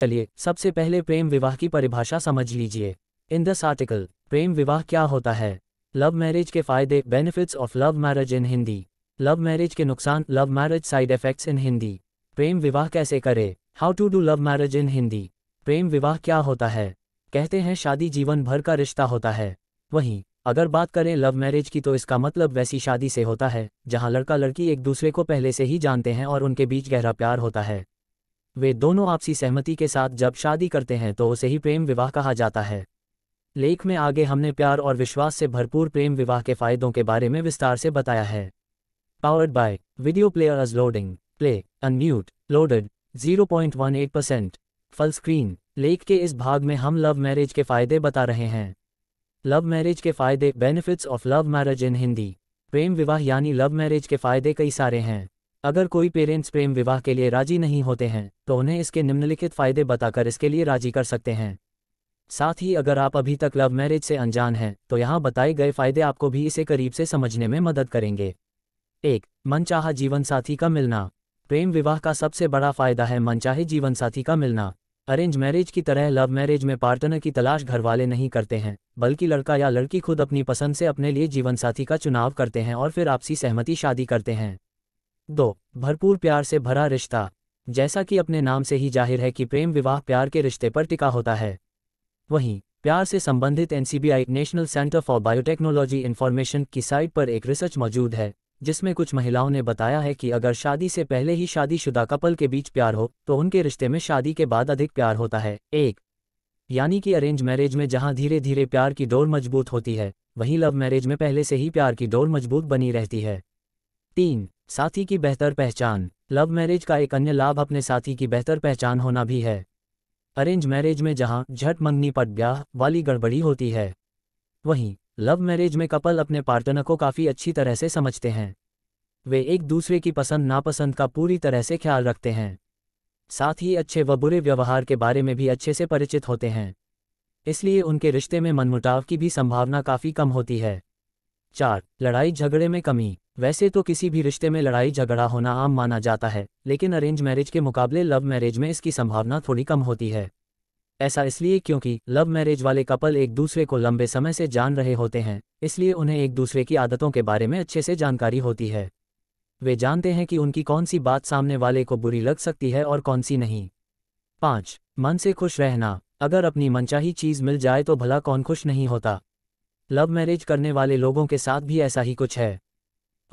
चलिए सबसे पहले प्रेम विवाह की परिभाषा समझ लीजिए इन दस आर्टिकल प्रेम विवाह क्या होता है लव मैरिज के फायदे benefits of love marriage in Hindi love marriage के नुकसान love marriage side effects in Hindi प्रेम विवाह कैसे करे how to do love marriage in Hindi प्रेम विवाह क्या होता है कहते हैं शादी जीवन भर का रिश्ता होता है वहीं अगर बात करें लव मैरिज की तो इसका मतलब वैसी शादी से होता है जहां लड़का लड़की एक दूसरे को पहले से ही जानते हैं और उनके बीच गहरा प्यार होता है वे दोनों आपसी सहमति के साथ जब शादी करते हैं तो उसे ही प्रेम विवाह कहा जाता है लेख में आगे हमने प्यार और विश्वास से भरपूर प्रेम विवाह के फायदों के बारे में विस्तार से बताया है powered by video player is loading play unmute loaded 0.18 percent full screen लेख के इस भाग में हम लव मैरिज के फायदे बता रहे हैं लव मैरिज के फायदे benefits of love marriage in Hindi प्रेम विवाह यानी लव मैरिज के फायदे कई सारे हैं अगर कोई पेरेंट्स प्रेम विवाह के लिए राजी नहीं होते हैं तो उन्हें इसके निम्नलिखित फायदे बताकर इसके लिए राजी कर सकते हैं साथ ही अगर आप अभी तक लव मैरिज से अनजान हैं तो यहाँ बताए गए फायदे आपको भी इसे करीब से समझने में मदद करेंगे एक मनचाहा जीवनसाथी का मिलना प्रेम विवाह का सबसे बड़ा फायदा है मनचाहे जीवनसाथी का मिलना अरेंज मैरिज की तरह लव मैरिज में पार्टनर की तलाश घरवाले नहीं करते हैं बल्कि लड़का या लड़की खुद अपनी पसंद से अपने लिए जीवनसाथी का चुनाव करते हैं और फिर आपसी सहमति शादी करते हैं दो भरपूर प्यार से भरा रिश्ता जैसा कि अपने नाम से ही जाहिर है कि प्रेम विवाह प्यार के रिश्ते पर टिका होता है वहीं प्यार से संबंधित NCBI national center for biotechnology information की साइट पर एक रिसर्च मौजूद है जिसमें कुछ महिलाओं ने बताया है कि अगर शादी से पहले ही शादीशुदा कपल के बीच प्यार हो तो उनके रिश्ते में शादी के बाद अधिक प्यार होता है एक यानी कि अरेंज मैरिज में जहां धीरे धीरे प्यार की डोर मजबूत होती है वहीं लव मैरिज में पहले से ही प्यार की डोर मजबूत बनी रहती है तीन साथी की बेहतर पहचान लव मैरिज का एक अन्य लाभ अपने साथी की बेहतर पहचान होना भी है अरेंज मैरिज में जहां झट मंगनी पट ब्याह वाली गड़बड़ी होती है वहीं लव मैरिज में कपल अपने पार्टनर को काफ़ी अच्छी तरह से समझते हैं वे एक दूसरे की पसंद नापसंद का पूरी तरह से ख्याल रखते हैं साथ ही अच्छे व बुरे व्यवहार के बारे में भी अच्छे से परिचित होते हैं इसलिए उनके रिश्ते में मनमुटाव की भी संभावना काफ़ी कम होती है चार लड़ाई झगड़े में कमी वैसे तो किसी भी रिश्ते में लड़ाई झगड़ा होना आम माना जाता है लेकिन अरेंज मैरिज के मुकाबले लव मैरिज में इसकी संभावना थोड़ी कम होती है ऐसा इसलिए क्योंकि लव मैरिज वाले कपल एक दूसरे को लंबे समय से जान रहे होते हैं इसलिए उन्हें एक दूसरे की आदतों के बारे में अच्छे से जानकारी होती है वे जानते हैं कि उनकी कौन सी बात सामने वाले को बुरी लग सकती है और कौन सी नहीं पाँच मन से खुश रहना अगर अपनी मनचाही चीज़ मिल जाए तो भला कौन खुश नहीं होता लव मैरिज करने वाले लोगों के साथ भी ऐसा ही कुछ है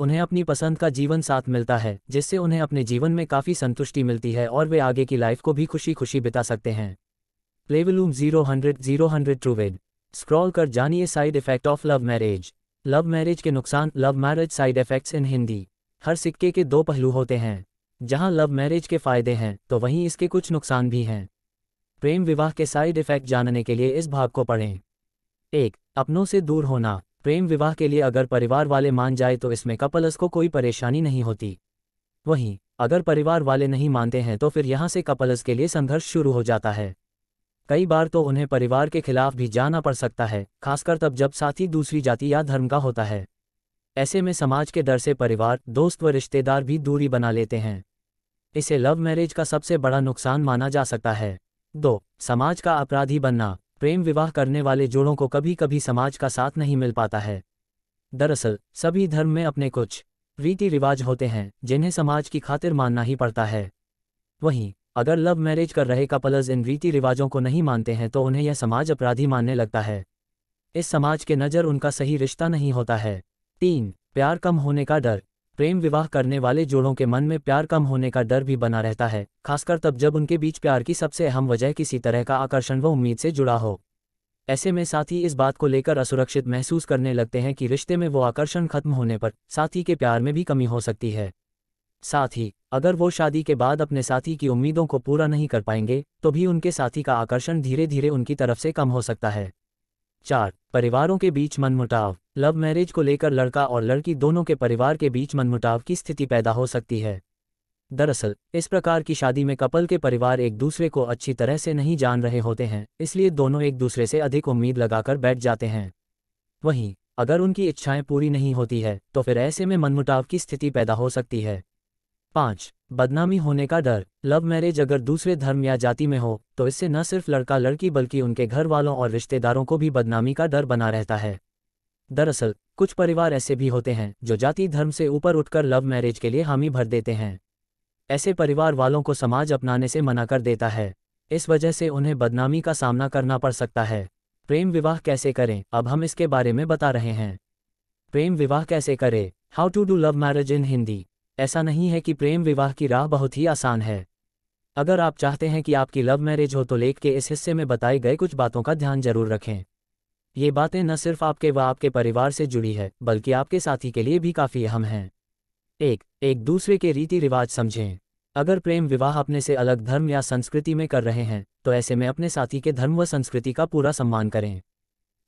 उन्हें अपनी पसंद का जीवन साथ मिलता है जिससे उन्हें अपने जीवन में काफ़ी संतुष्टि मिलती है और वे आगे की लाइफ को भी खुशी खुशी बिता सकते हैं play volume zero hundred zero hundred ट्रूवेड स्क्रॉल कर जानिए side effect of love marriage love marriage के नुकसान love marriage side effects in Hindi हर सिक्के के दो पहलू होते हैं जहां लव मैरिज के फायदे हैं तो वहीं इसके कुछ नुकसान भी हैं प्रेम विवाह के साइड इफेक्ट जानने के लिए इस भाग को पढ़ें एक अपनों से दूर होना प्रेम विवाह के लिए अगर परिवार वाले मान जाए तो इसमें कपल्स को कोई परेशानी नहीं होती वहीं अगर परिवार वाले नहीं मानते हैं तो फिर यहां से कपल्स के लिए संघर्ष शुरू हो जाता है कई बार तो उन्हें परिवार के खिलाफ भी जाना पड़ सकता है खासकर तब जब साथी दूसरी जाति या धर्म का होता है ऐसे में समाज के डर से परिवार दोस्त व रिश्तेदार भी दूरी बना लेते हैं इसे लव मैरिज का सबसे बड़ा नुकसान माना जा सकता है दो समाज का अपराधी बनना प्रेम विवाह करने वाले जोड़ों को कभी कभी समाज का साथ नहीं मिल पाता है दरअसल सभी धर्म में अपने कुछ रीति रिवाज होते हैं जिन्हें समाज की खातिर मानना ही पड़ता है वहीं अगर लव मैरिज कर रहे कपलज इन रीति रिवाजों को नहीं मानते हैं तो उन्हें यह समाज अपराधी मानने लगता है इस समाज के नज़र उनका सही रिश्ता नहीं होता है तीन प्यार कम होने का डर प्रेम विवाह करने वाले जोड़ों के मन में प्यार कम होने का डर भी बना रहता है खासकर तब जब उनके बीच प्यार की सबसे अहम वजह किसी तरह का आकर्षण व उम्मीद से जुड़ा हो ऐसे में साथी इस बात को लेकर असुरक्षित महसूस करने लगते हैं कि रिश्ते में वो आकर्षण खत्म होने पर साथी के प्यार में भी कमी हो सकती है साथ ही अगर वो शादी के बाद अपने साथी की उम्मीदों को पूरा नहीं कर पाएंगे तो भी उनके साथी का आकर्षण धीरे धीरे उनकी तरफ से कम हो सकता है चार परिवारों के बीच मनमुटाव लव मैरिज को लेकर लड़का और लड़की दोनों के परिवार के बीच मनमुटाव की स्थिति पैदा हो सकती है दरअसल इस प्रकार की शादी में कपल के परिवार एक दूसरे को अच्छी तरह से नहीं जान रहे होते हैं इसलिए दोनों एक दूसरे से अधिक उम्मीद लगाकर बैठ जाते हैं वहीं अगर उनकी इच्छाएं पूरी नहीं होती है तो फिर ऐसे में मनमुटाव की स्थिति पैदा हो सकती है पाँच बदनामी होने का डर लव मैरिज अगर दूसरे धर्म या जाति में हो तो इससे न सिर्फ लड़का लड़की बल्कि उनके घर वालों और रिश्तेदारों को भी बदनामी का डर बना रहता है दरअसल कुछ परिवार ऐसे भी होते हैं जो जाति धर्म से ऊपर उठकर लव मैरिज के लिए हामी भर देते हैं ऐसे परिवार वालों को समाज अपनाने से मना कर देता है इस वजह से उन्हें बदनामी का सामना करना पड़ सकता है प्रेम विवाह कैसे करें अब हम इसके बारे में बता रहे हैं प्रेम विवाह कैसे करें how to do love marriage in Hindi ऐसा नहीं है कि प्रेम विवाह की राह बहुत ही आसान है अगर आप चाहते हैं कि आपकी लव मैरिज हो तो लेख के इस हिस्से में बताए गए कुछ बातों का ध्यान जरूर रखें ये बातें न सिर्फ आपके व आपके परिवार से जुड़ी है बल्कि आपके साथी के लिए भी काफ़ी अहम हैं एक एक दूसरे के रीति रिवाज समझें अगर प्रेम विवाह अपने से अलग धर्म या संस्कृति में कर रहे हैं तो ऐसे में अपने साथी के धर्म व संस्कृति का पूरा सम्मान करें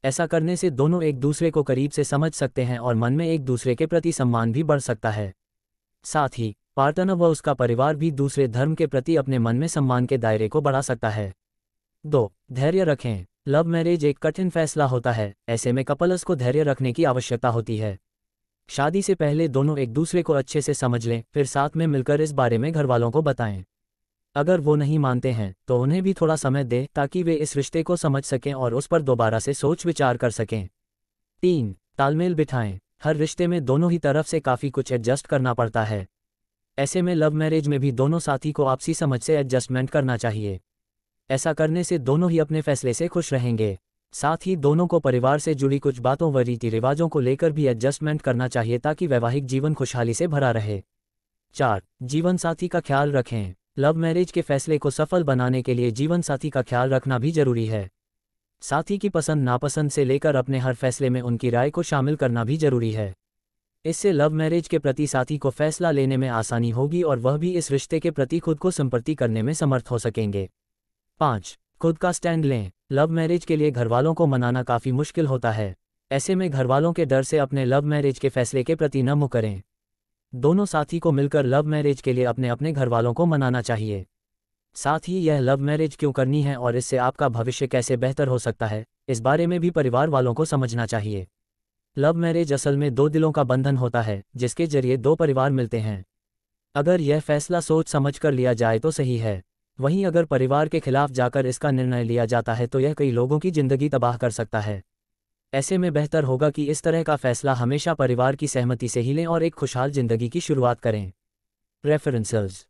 ऐसा करने से दोनों एक दूसरे को करीब से समझ सकते हैं और मन में एक दूसरे के प्रति सम्मान भी बढ़ सकता है साथ ही पार्टनर व उसका परिवार भी दूसरे धर्म के प्रति अपने मन में सम्मान के दायरे को बढ़ा सकता है दो धैर्य रखें लव मैरिज एक कठिन फैसला होता है ऐसे में कपल्स को धैर्य रखने की आवश्यकता होती है शादी से पहले दोनों एक दूसरे को अच्छे से समझ लें फिर साथ में मिलकर इस बारे में घर वालों को बताएं अगर वो नहीं मानते हैं तो उन्हें भी थोड़ा समय दें ताकि वे इस रिश्ते को समझ सकें और उस पर दोबारा से सोच विचार कर सकें तीन तालमेल बिठाएं हर रिश्ते में दोनों ही तरफ से काफ़ी कुछ एडजस्ट करना पड़ता है ऐसे में लव मैरिज में भी दोनों साथी को आपसी समझ से एडजस्टमेंट करना चाहिए ऐसा करने से दोनों ही अपने फैसले से खुश रहेंगे साथ ही दोनों को परिवार से जुड़ी कुछ बातों व रीति रिवाजों को लेकर भी एडजस्टमेंट करना चाहिए ताकि वैवाहिक जीवन खुशहाली से भरा रहे चार जीवन साथी का ख्याल रखें लव मैरिज के फैसले को सफल बनाने के लिए जीवन साथी का ख्याल रखना भी जरूरी है साथी की पसंद नापसंद से लेकर अपने हर फैसले में उनकी राय को शामिल करना भी जरूरी है इससे लव मैरिज के प्रति साथी को फैसला लेने में आसानी होगी और वह भी इस रिश्ते के प्रति खुद को संपत्ति करने में समर्थ हो सकेंगे पाँच खुद का स्टैंड लें लव मैरिज के लिए घरवालों को मनाना काफ़ी मुश्किल होता है ऐसे में घरवालों के डर से अपने लव मैरिज के फैसले के प्रति न मुकरें दोनों साथी को मिलकर लव मैरिज के लिए अपने अपने घरवालों को मनाना चाहिए साथ ही यह लव मैरिज क्यों करनी है और इससे आपका भविष्य कैसे बेहतर हो सकता है इस बारे में भी परिवार वालों को समझना चाहिए लव मैरिज असल में दो दिलों का बंधन होता है जिसके जरिए दो परिवार मिलते हैं अगर यह फैसला सोच समझ कर लिया जाए तो सही है वहीं अगर परिवार के खिलाफ जाकर इसका निर्णय लिया जाता है तो यह कई लोगों की जिंदगी तबाह कर सकता है ऐसे में बेहतर होगा कि इस तरह का फैसला हमेशा परिवार की सहमति से ही लें और एक खुशहाल जिंदगी की शुरुआत करें रेफरेंसेस